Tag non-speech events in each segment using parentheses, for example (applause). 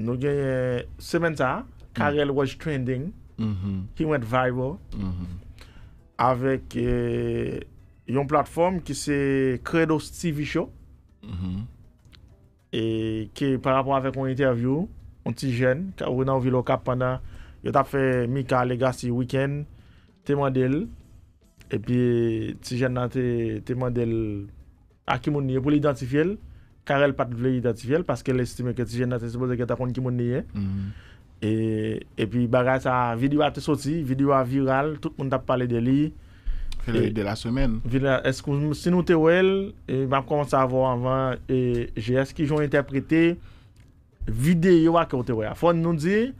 Nou genye sementa, kare el waj trending, mhm. ki mwen viral, mhm. avek e, yon platform ki se kredos TV show, mhm. e ki par rapor avek yon interview, yon ti jen, ka ou nan vilo kap pwanda, yon tap fe Mika Legacy Weekend, te mandel, e pi ti jen nan te mandel akimounye pou li identifye el, kare l pat vle yi dati fye l, paske l estime ke ti jen nan te seboze ki ta kon ki moun niye. Mhm. E, e pi bagay sa video a te soti, video a viral, tout moun tap pale de li. Fè le li e, de la semen. Es kon si nou te wèl, e m ap komanse avon anvan, e jes ki joun interprete video a ki wote wèl. Fon nou di,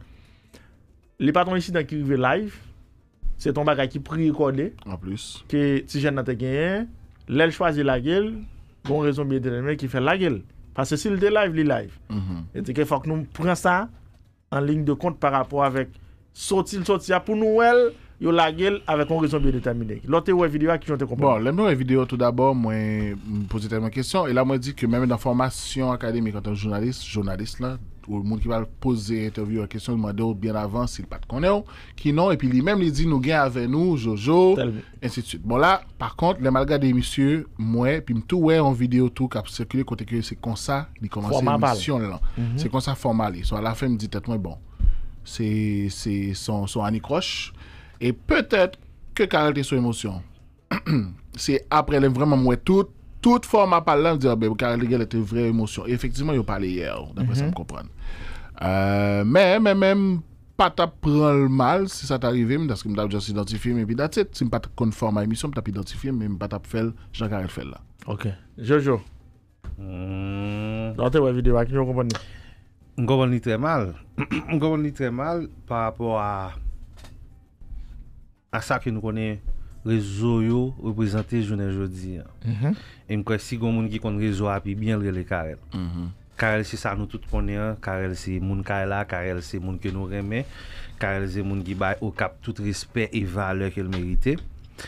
li paton isi nan ki rive live, se ton bagay ki pri kode, ki ti jen nan te genye, l el chwazi la gel, bon raison bien déterminée qui fait la gueule. Parce que s'il le live, il live. Mhm. Et donc il faut que nous prenions ça en ligne de compte par rapport avec sortir, sortir pour nous, y a la gueule avec une raison bien déterminée. L'autre ouais vidéo qui te comprendre. Bon, les vidéo, tout d'abord, moi me posais tellement de questions. et là moi dis que même dans la formation académique en tant que journaliste, journaliste là, le monde qui va poser interview à question ma dit bien avant s'il pas connaît qui non et puis lui-même il dit nous gain avec nous Jojo ainsi de suite. Bon là par contre les malgré des messieurs moi puis tout ouais en vidéo tout cap circuler côté que c'est comme ça il commence l'émission mhm. C'est comme ça formal. sont à la fin me dit tête bon. C'est c'est son son anicroche et peut-être que était son émotion. (clears throat) c'est après les vraiment moi tout toute forme à parler, on dit, ah, ben, était vraie émotion. Et effectivement, il a parlé hier, d'après ça, mhm. me comprendre. Mè mè mèm pa tap pran l mal si sa tarive m, das ki m da w jas identifi m epi dat set, si m pa te konform a emisyon, m tap identifi m, m m pa tap fel, jan kare fel la. Ok. Jojo. Hmm. Dante wè videwa, ki joun kompon ni? M kompon ni tre mal. (clears throat) M kompon ni tre mal par rapport a sa ki nou konen rezo yo reprezenté jounen jodi. Mhm. E m kresi goun moun ki kon rezo api, byen l rele karel. M. Mhm. Karel se sa nou tout konnen, karel se moun karela, karel se moun ke nou remen, karel se moun ki bay okap tout rispe et valeur ke l merite.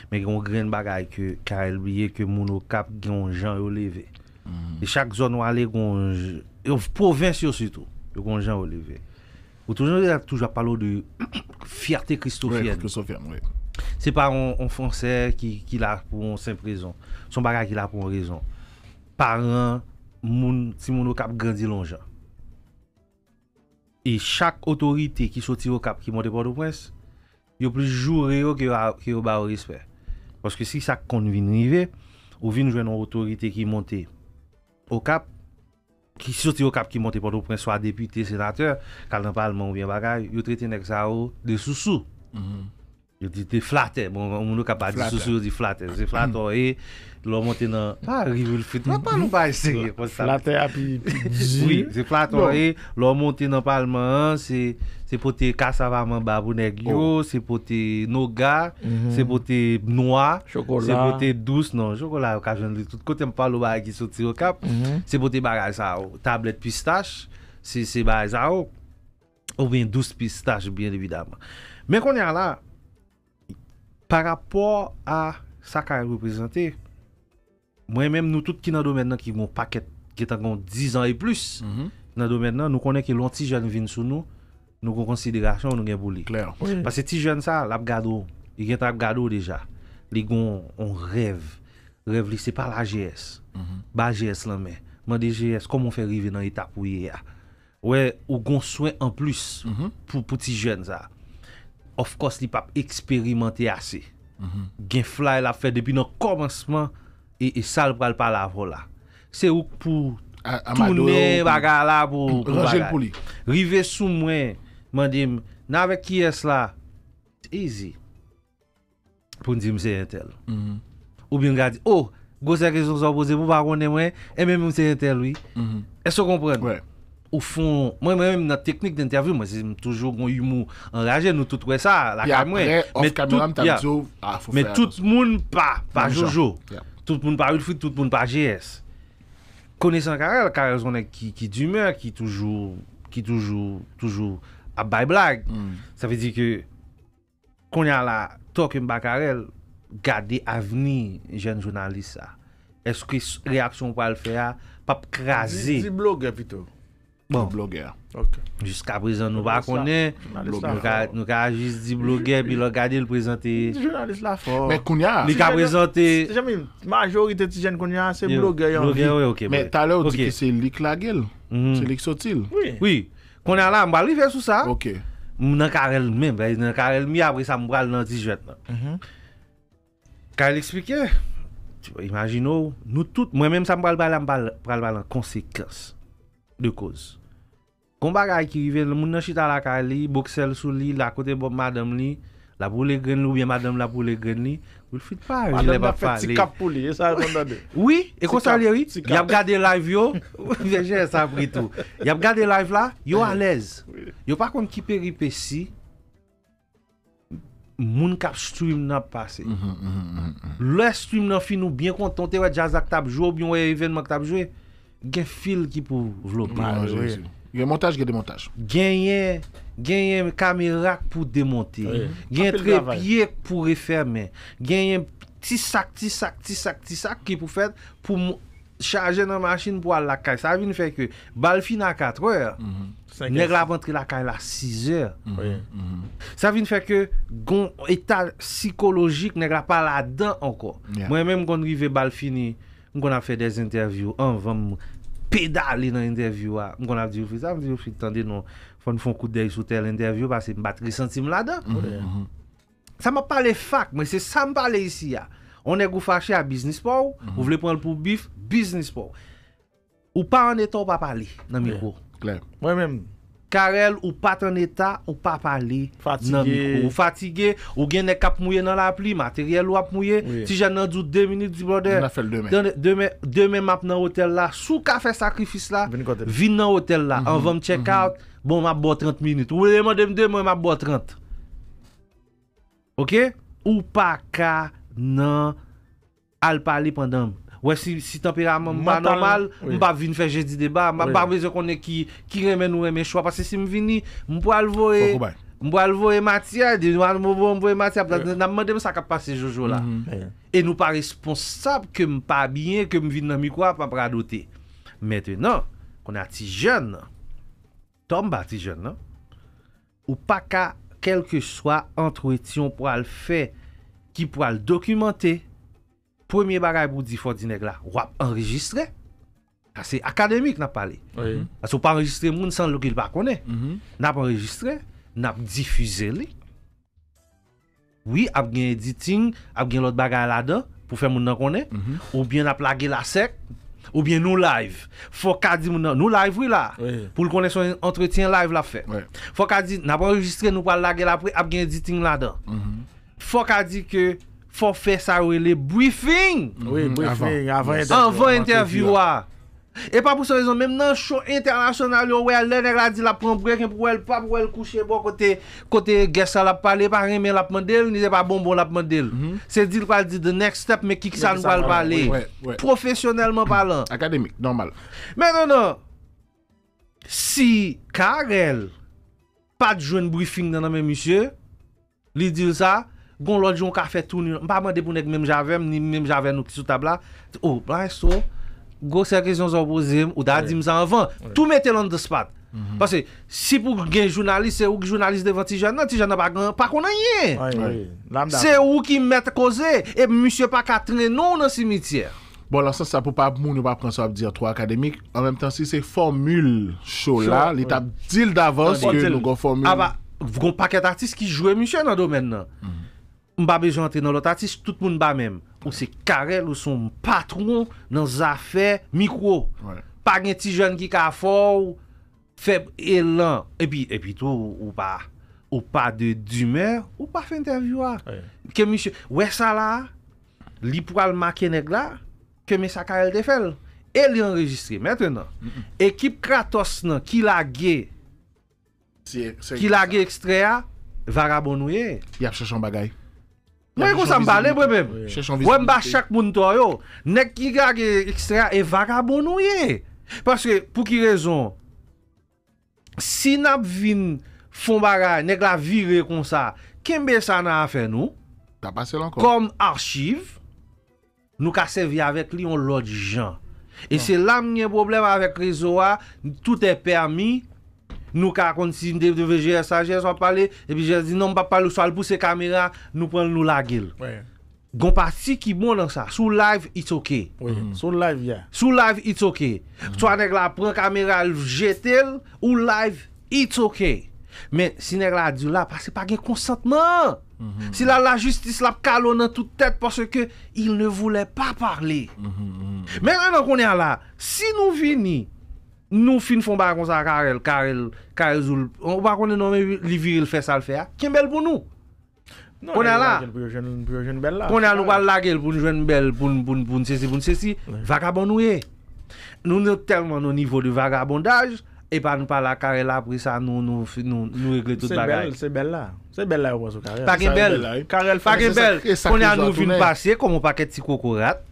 Men yon gren bagay ke karel biye ke moun okap yon jan yon leve. Mm. E chak zon wale yon jen, yon provinciyo sitou, yon jan yon leve. Wotou jen yon jen toujwa palo de (coughs) fierté kristofyen. Se pa yon fonser ki la pou yon semp rezon. Son bagay ki la pou yon rezon. Paran... moun, si moun ou kap grandi lon jan. E chak otorite ki soti ou kap ki monte pote ou prens, yo pli jure yo ki yo ba ou rispe. Paske si sa kon vin rive, ou vin jwen ou otorite ki monte ou kap, ki soti ou kap ki monte pote ou prens, swa depite, senateur, kal nan palman ou bien bagay, yo treten ek sa ou de sou sou. Mm-hmm. Yo di te flate, bon, moun ou kap a di sou sou, yo di flate. Se flate ou (clears throat) e... Lò mwote nan... Ah, Lò bon. mwote nan palman an Se pote kasa vaman babou negyo oh. Se pote noga mhm. Se pote noa Se pote dous nan chokola Kote mwote nan palman an Se pote bagay sa ou Tablet pistache Se bagay sa ou Ou ven dous pistache Men kon ya la Par apor a Sakari represente Mwen menm nou tout ki nan do mennen ki yon paket ki tan yon 10 an e plus mhm. nan do mennen, nou konen ki lon ti jen vin sou nou nou kon konsiderasyon nou gen bole. Pase ti jen sa, la ap gado yon gen ta ap gado deja. Li yon, yon rev. Rev li, se pa la GS. Mhm. Ba GS lan men. Man de GS, komon fe rive nan etap wye ya. Ou yon gonswen an plus mhm. pou ti jen sa. Of course, li pap eksperimente ase. Gen fly la fe depi nan komansman i e, e sal pal pal avola. Se ouk pou toune baga la pou baga la. Rive sou mwen, mwen dim, nan vek ki es la, easy, pou n di mse yon tel. Mm-hmm. Ou bin gadi, oh, gosek rezon sa obose, mwen va ronde mwen, e mwen mse yon tel, oui. E so kompren. Ou fon, mwen mwen mwen nan teknik d'interview, mwen zim toujou kon yon mou an reajen, nou tout kwe sa, la kamwen. Mwen off kameram, ta mizou, a fwou fwe a. Mwen tout moun pa, pa joujou. Ya. Tout moun pa Wilfrid, tout moun pa GS. Kone san karel, karel zonè ki dume, ki toujou, ki toujou, toujou ap bay blag. Sa mm. fe di ke konya la tok mba karel, gade avni jen jounalisa. Eske reaksyon wap al fe a, pap krasi. Di blog ya pito. Jiska prezant nou ba konen Nou ka jis di bloger Pi lo gade l prezante Di jounalist la for Lika prezante Majorite ti jen konen anse bloger Men talew di ki se lik la gel mhm. Se lik sotil Konen la mbali ve sou sa Mnen karel men Mnen karel mi apre mhm. sa mbal nan ti jet Karel ekspike Imagino Mwen menm sa mbal balan Mbal balan konsekans De kouz Koumba gay ki rive, moun nan chita la ka li, boksel sou li, la kote bop madam li, la pou le gren li, ou bien madam la pou le gren li, ou l fite pa, jile pa pa li. Madam nan fè tsi kap pou li, e sa yon dan de. Oui, e konsa li, yab gade live yo, yab gade live la, yo alèz. Yo par kon ki peripe si, moun kap stream nan pase. Mhm, mhm, mhm, Lè stream nan fi nou byen kontante, wè jazz ak tab jowe, byon wè evenman ak tab jowe, gen fil ki pou vlopi. Moun jè si. Yon montaj gen demontaj. Gen yon kamerak pou demonte. Gen tre piek pou referme. Gen yon pti sak, pti sak, pti sak, pti sak ki pou fèt pou charge nan machine pou al lakay. Sa vin fèk yo. Balfini a 4 or, mhm. neg la vantre lakay la 6 mhm. or. Mhm. Sa vin fèk yo, etal psikologik neg la pala dan anko. Mwen mè mkon rive Balfini, mkon a fè des interview anvan moun. Pedale nan interview a. Ah. Mwen kon ap di oufis. A mwen di oufis. Tande nou. Fon foun kou dey sou tel interview. Bas se mbatri sentim la da. Mwen. Sa mwen pale fak. Men se sa mwen pale isi a. Ah. On e gou fache a business pou. Ou vle pon l pou bif. Business pou. Ou pa ane tou pa pale. Nan mi ou. Klerk. Mwen menm. Karel ou patran etat, ou pa pali nan mikou. Ou fatige, ou genne kap mouye nan la pli, materyel wap mouye, si jan nan djou 2 minit di bode, Deme map nan hotel la, sou ka fe sakrifis la, vin nan hotel la, an mhm. vam check mhm. out, bon ma bo 30 minit. Ou veleman deme de, mwen ma bo 30. Ok? Ou pa ka nan al pali pandanm. Ouè si temperamen m pa normal, m pa vin fè jè di deba, m pa vè zè konè ki remè nou remè chwa. Pase si m vini, m pou alvore, m pou alvore matia, dè mou an mou m pou alvore matia, pwè nan m mèdèm sa kap pa se jojou mhm. la. E nou pa responsab ke m pa bie, ke m vin nan mi kwa pa m pradote. Mètenan, konè ati jèn, ton m pa ati jèn, nan? Ou pa ka, kelke swa, antwè ti yon pou al fè, ki pou al dokumante, premye bagay pou di fò di neg la, wap enregistre, kase akademik nap pale, mhm. aso pa enregistre moun san lò ki l pa kone, mhm. nap enregistre, nap difize li oui, ap gen editing, ap gen lòt bagay la dan, pou fè moun nan kone, mhm. ou bien nap lage la sek, ou bien nou live, fòk a di moun nan, nou live wè la, pou l konè son entretien live la fè, fòk a di, nap enregistre nou pa lage la pre, ap gen editing la dan fòk a di ke faut faire ça le briefing. Oui, mhm. briefing avant, avant, interview. Ah. Et pas pour cette raison, même dans le show international, elle a dit la prend break hein, pour elle, pas pour elle coucher, bon côté, côté guest la pas mais la demandé, pas mhm. C'est the next step, mais qui ça va Professionnellement parlant. (clears throat) Académique, normal. Mais non, non. Si Karel pas de briefing dans le même monsieur, dit ça, Gon lòl diyon ka fè tou ni nan, mpa mwen depounèk mèm javèm, ni mèm javèm nou kli sou tab la. Ou, la yè e sou, go ser kèsyon zon bozèm, ou da adim zan vèm. Tou mète lòn de spad. Mhm. Pase, si pou gen jounalist, se ou ki jounalist devan ti jè nan, ti jè nan bagan, pakou nan yè. Se ou ki mète kozè, ep M. Pakatren nou nan simitier. Bon, lan san sa pou pa moun yon pa pransop diyo tro akademik, an mèm tan si se formül show la, li tap dil davans yon bon, nou kon formül. Aba, ah, vgon paket artist ki jwè M. Nando men nan Mba bejantre nan lotatis, tout moun ba mem. Ou se karel ou son patron nan zafè mikro. Pa gen ti jen ki ka fò e e ou feb elan. Epi tou ou pa de d'humeur, ou pa fe intervjwa. Ouè sa la, li pral makenèk la, keme sa karel te fel. E li enregistre. Mètè nan, ekip kratos nan, ki la ge ekstrea, varabon ouye. Yap chachan bagay. Mwen bwa chak moun to yo Nek ki gag ekstra E vaga bon nou ye Pou ki rezon Si nap vin Fon bagay, nek la viri kon sa Kimbe sa nan afe nou Kom archiv Nou ka sevi avek li On lode jan E ah. se lam nye problem avek rezo a Tout e permi Nou ka akondisi mde vejeye sajeye swa pale, e bi jeye zi nan mba pale ou swa l bouse kamera, nou pren nou la gil. Gon pa si ki bon an sa, sou live it's ok. Mm-hmm. Sou live yeah. Sou live it's ok. Mm-hmm. Swa neg la pren kamera l vjetel, ou live it's ok. Men, si neg la di la, pase pa gen konsantman. Mm-hmm. Si la la justice la kalon nan tout tete, pwase ke il ne voule pa parle. Men, an konen la, si nou vini, Nou fin fon ba kon sa karel, karel, karel zoul, ou pa kon e nome li viril fè sa l fè a, kien bel pou nou? Non, kone a la, kone a nou pa lage pou nou jwen bel, pou nou sèsi, pou nou sèsi, vagabon nou e. Nou nou termo nou nivou de vagabondaj, e pa nou pa la karel apri sa nou regle tout bagay. Se bel la, se bel la yon wazou karel. Pake bel, karel fake bel, kone a nou vin pase komo pake ti kokorat.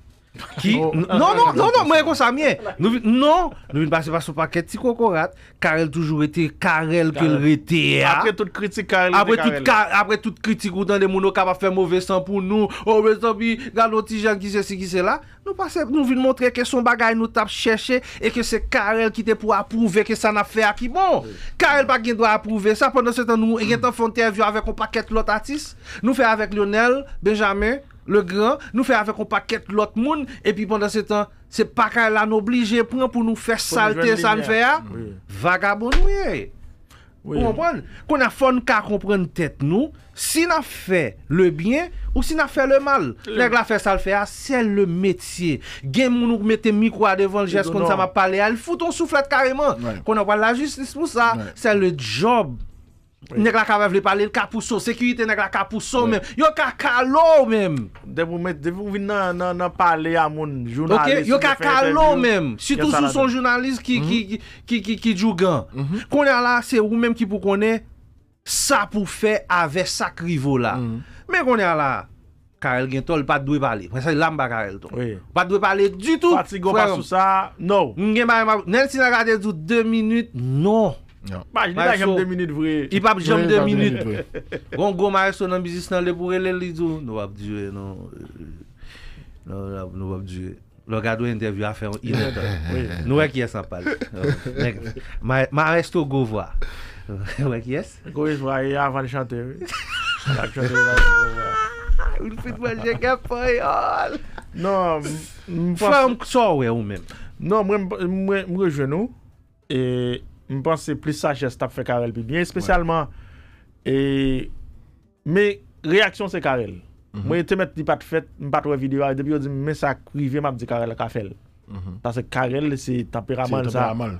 Ki? Oh, ah, non, ah, non, ah, non, non, non, mwen kon sa mwen. Non, nou vin pase pa sou paket ti kokorat, Karel toujou ete Karel ke lwete ya. Apre tout kritik Karel. Apre tout kritik ou dan de mouno ka pa fe mouvesan pou nou, ou mwen sa bi, gado ti jan ki se si ki se la. Nou passe, nou vin montre ke son bagay nou tap cheshe, e ke se Karel kite pou apouve ke sa na fe aki. Bon, Karel pa gen do apouve, sa ponnen se tan nou, e gen tan fonte avyo avek ou paket lot atis. Nou fe avek Lionel, Benjamin... le grand, nous fait avec un paquet l'autre monde, et puis pendant ce temps, c'est pas qu'elle a obligé pour nous faire salter ça faire hein? vagabond oui. Vous comprenez Qu'on a fond qu'à comprendre tête nous, si n'a fait le bien ou si n'a fait le mal. Nèg la fait ça le fait, hein? c'est le métier. game moun nous le micro devant le geste comme ça m'a parlé, elle fout ton soufflette carrément. Qu'on envoie la justice pour ça, c'est le job. Nèk la kave vle pale l kapouso. Sekyite nèk la kapouso mèm. Yo kakalo mèm. De pou mè, de pou mè nan pale a moun jounalist. Yo kakalo mèm. Si tout sou son jounalist ki djougan. Konè la, se ou mèm ki pou konè, sa pou fè ave sakrivo la. Mhm. Mè konè la, karel gen tol, pat dwe pale. Frensa yi lam ba karel ton. Pat dwe pale du tout. Pat si gom pa sou sa, nou. Nèn si nan kade dwe 2 minute, nou. Paj li da jem de minute vre Hip hop jem de minute Gon go ma resto nan mizis nan le burre le lido Nou wap diwe Nou wap diwe Lo gadwe interview a fe yon Nou wek yes an pal Ma resto go vwa Wek yes Go vwa yon avan chante Avan chante Non Non mwen jwen ou E Mwen panse plis sajes tap fe Karel pi byen, spesyalman. Me reaksyon se Karel. Mwen te met di pat fet, mi pat reviduwa, e debi yo di, me sa krive map di Karel ka fel. Tase Karel se tapera mal sa. Se tapera mal.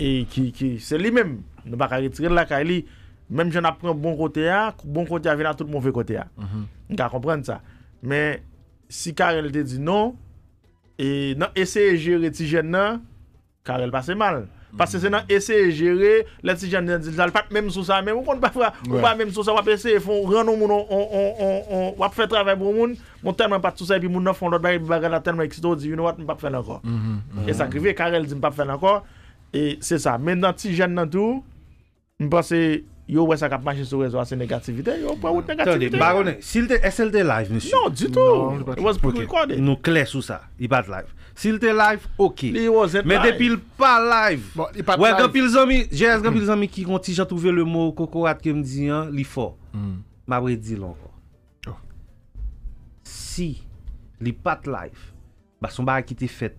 E ki, se li menm. Mwen baka retire la Kareli, menm jen apren bon kote ya, bon kote ya vina tout moun ve kote ya. Mwen ka komprende sa. Me, si Karel te di non, e se je reti jen nan, Karel pase mal. Mwen, Parce que c'est dans essayer de gérer, les petits jeunes pas même sous ça, même on ne pas ou pas même sous ça, on va essayer, on rend on on va faire travail pour monde, mon tellement pas tout ça et puis mon neuf on l'autre bagarre tellement excité, dit you know what, pas faire encore. Mm-hmm, mm-hmm. Et ça crivé Karel dit pas faire encore et c'est ça. Maintenant petit jeune dans tout, on pense yo ça sa kap sur réseau. rezo ase négativité, yo pas wè negativite. Tande, sil est SLD live, monsieur? Non, du tout. Non, it was pre pas. Nou kles sou sa, live. Sil te laif, ok. Bon, me depil pa laif. Ouè, genpil zami, genpil zami ki konti, jan touve le mou kokorat kem diyan, li fo. Mm. Ma bre di lan. Si li pat laif, ba son barak ite fet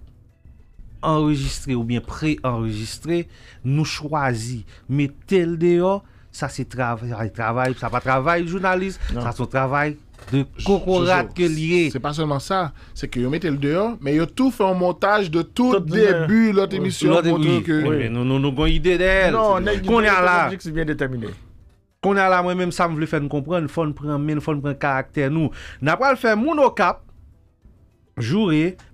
enregistre ou bien pre-enregistre, nou chwazi. Me tel deyo, ça c'est travail, travail, ça pas travail journaliste, non. ça son travail de cocorate que lié. C'est pas seulement ça, c'est que yo mettez le dehors, mais yo tout fait un montage de tout, tout début l'autre émission. oui. que... oui, mais nous nous avons idée d'elle. qu'on est là. C'est bien déterminé. Qu'on est là, moi-même, ça me veut faire comprendre, comprendre, faut prendre, faut prendre caractère, nous. N'a pas le faire monocap, jouer,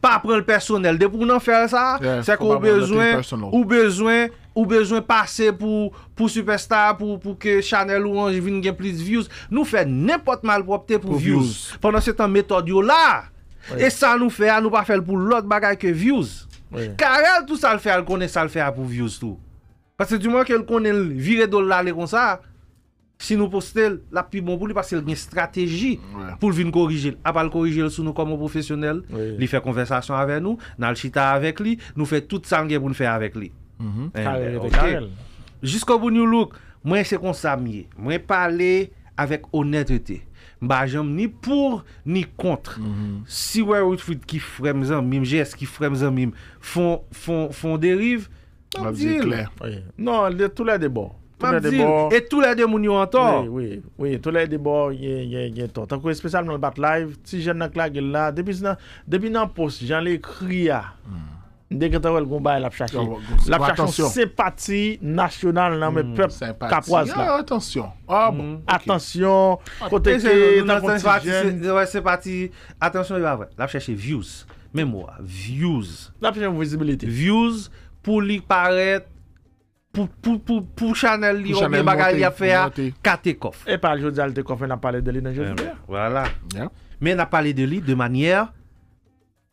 Pas prendre le personnel. De pour nous faire ça, c'est qu'on besoin, ou besoin, ou besoin passer pour, pour Superstar, pour, pour que Chanel ou Ange vienne plus de views. Nous fait n'importe mal pour, pour views. Pendant ce temps, méthode là. Et ça nous fait, nous pas faire pour l'autre bagaille que views. Car elle, tout ça le fait, elle connaît ça le fait pour views tout. Parce que du moins qu'elle connaît virer l'aller comme ça, Si nou postel, la pi bon pou li pasel gen strategi pou li vin korijel. A pal korijel sou nou komo profesyonel, li fe konversasyon ave nou, nan l chita avek li, nou fe tout sangye pou li fe avek li. Jisko pou nou louk, mwen se konsamye, mwen pale avek onetrete. Mba jom ni pour, ni kontre. Mm-hmm. Si wè ou fwit ki frem zan mim, jes ki frem zan mim, fon derive, nan di lè. Nan, tout lè de bon. E tou la de moun yo an ton? Oui, oui, tou la de moun yo an ton. Tan kwen spesyal nan bat live, ti jen nan klag el nan, debi nan post, jen li kriya deke tan wèl goumbay la pchache. La pchache sepati nasyonal nan mè pep kapwaz la. Atensyon. Atensyon. Atensyon. La pchache views. Memo. Views. Views pou li paret pour Chanel a kate eh, a de li eh, Voilà. Mais n'a a de lui de manière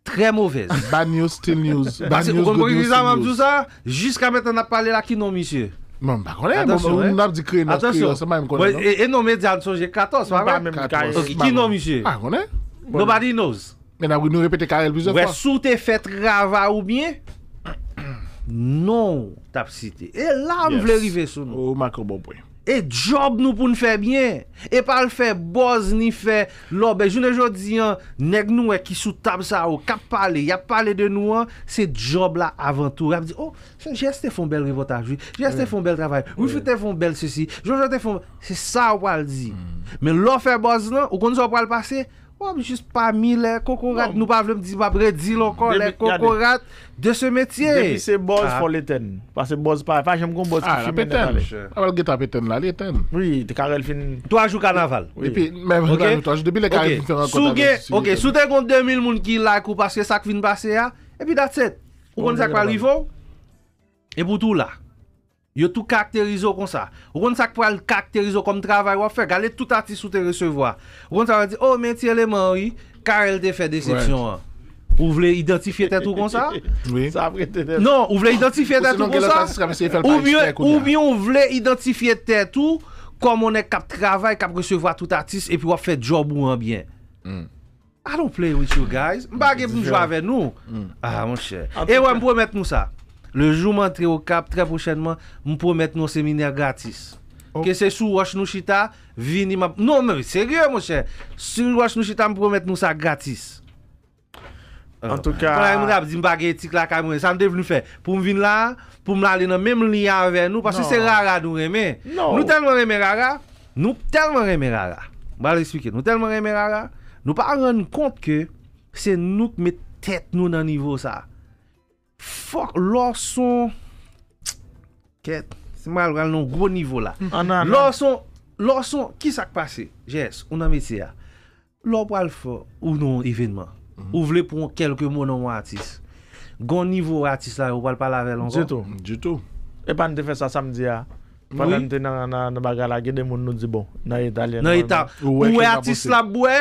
très mauvaise. (laughs) Bad news, still news. Ah, Bad news, ça Jusqu'à maintenant, on a parlé là qui non, monsieur. Non, bah, on Attention. on Et non, on 14, bah, Qui non, monsieur? Bah, Nobody knows. Mais on a répéter plusieurs fois. fait travail ou bien, Non tap site. E la m vle rive sou nou. E job nou pou n fe bien. E pa l fe boz ni fe lò. Be joun e jò di an neg nou e ki sou tab sa ou. Kap pale. Ya pale de nou an. Se job la avantou. Ape di, oh, jè se te fon bel revotaj. Jè se te fon bel travay. Jè se te fon bel se si. Se sa wal di. Men lò fe boz nan, ou kon nou sa wal pase, Ou a mi jist pa mi lè, koko rat, nou pa vlem di babre, di lò kon lè, koko rat, de se metye. Depi se boz pou ah. lèten. Pas se boz pa, pa jem kon boz ah, ki chimen. A, la peten. Awal gè ta peten la, lèten. Oui, te karel fin, to a jou kanaval. E pi, mèm, mèm, mèm, to a jou, depi lè karel fin kanaval. Ok, sou gè, ok, sou te kont 2000 moun ki lak ou paske sak fin pase ya, e pi dat set. Ou kon zèk bon, bon, pa livo, bon. e pou tou la. Yo tou karakterizo kon sa. Roun sa k pou al karakterizo kom travay wap fe, gale tout artist sou te resevoa. Roun sa wè di, oh men ti eleman wè, kare l te fe decepsyon an. Ou vle identifiye te tou kon sa? (laughs) Non, ou vle identifiye te tou kon sa? Ou myon ou vle identifiye te tou, kom wè kap travay, kap resevoa tout artist, epi wap fe job wè an byen. I don't play with you guys. Mba ge pou jwa avè nou? Ah, mwen chè. E wè mpwè met nou sa? Le jour où je au Cap, très prochainement, je promets un séminaire gratis. Que c'est sous Washnushita. Nouchita, vini Non, mais sérieux, mon cher. Sous Washnushita, nous je promets nous ça gratis. En tout cas. on a dire que je suis ça me faire. Pour me venir là, pour me aller dans le même lien avec nous, parce que c'est rara nous aimer. Nous tellement aimer rara. Nous tellement aimer rara. Je vais expliquer, Nous tellement aimer rara. Nous ne pas rendre compte que c'est nous qui mettons tête nous dans le niveau ça. Fok, lor son, ket, se mal wale nou gwo nivou la, lor son, lor son, ki sak pase, jes, ou nan meti ya, lor wale fò, ou nou evenman, mhm. ou vle pou kelke moun an mwen atis, gwo nivou atis la, ou wale pala vel an gwa? Du tout, du tout, e pan te fè sa samdi ya, pan nan te nan nan nan bagala gen de moun nou di bon, nan e talen, nan e talen, mwen atis la bwe?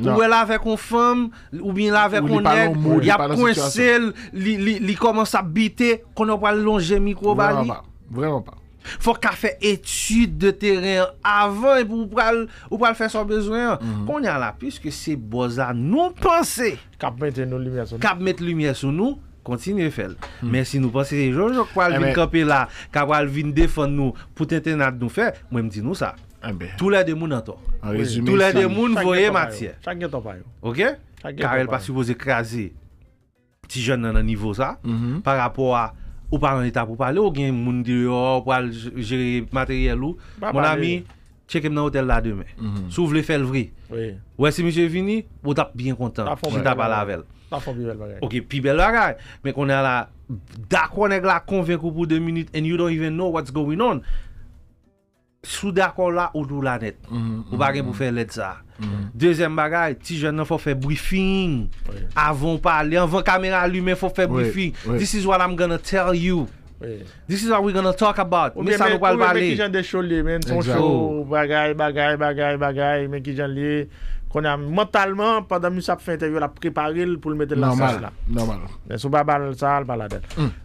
Ou e la ve kon fom, ou bin la ve kon ek, ou ya pon sel, li koman sa bite, kon yo pral longe mikro bali. Vreman pa. Fon ka fe etude de teren avan, ou pral fe son bezwen. Mhm. Kon ya la, piske se boza nou panse. Kap mette nou lumiye sou nou. Kap mette lumiye sou nou, kontine fel. Men mhm. si nou panse, yo yo kwa alvin eh kapela, kwa alvin defon nou, pou ten tenat nou fe, mwen mdi nou sa. Ti. Ah, ben. Tout le monde est en toi. Tout le monde voit voyez matière. Chaque gars est en Ok? Car elle pas supposé écraser si jeune dans un niveau ça. Mhm. Par rapport à. Ou pas en état pour parler, ou un monde dehors pour gérer matériel ou. Mon ami, check dans l'hôtel là demain. Mhm. Si vous voulez faire le vrai. Ouais, si monsieur est venu, vous êtes bien content. Si vous avez avec velle. Ok, puis belle bagaille. Mais qu'on est là, d'accord, avec est là, convaincu pour deux minutes, and you don't even know what's going on sous d'accord là ou nous la net. Mhm, mhm, ou pour mhm. faire l'aide ça. Deuxième bagaille, si jeune, il faut faire briefing. Avant parler, avant caméra allumée, il faut faire briefing. This is what I'm gonna tell you. This is what we're gonna talk about. Mais ça nous parle pas. Oh. Mais qui j'en déchole, mais son show, bagaille, bagaille, bagaille, bagaille, mais qui j'en lié. Qu'on a mentalement, pendant que nous avons fait l'interview, la préparer pour le mettre dans la salle. Normal. Mais son babal, ça, le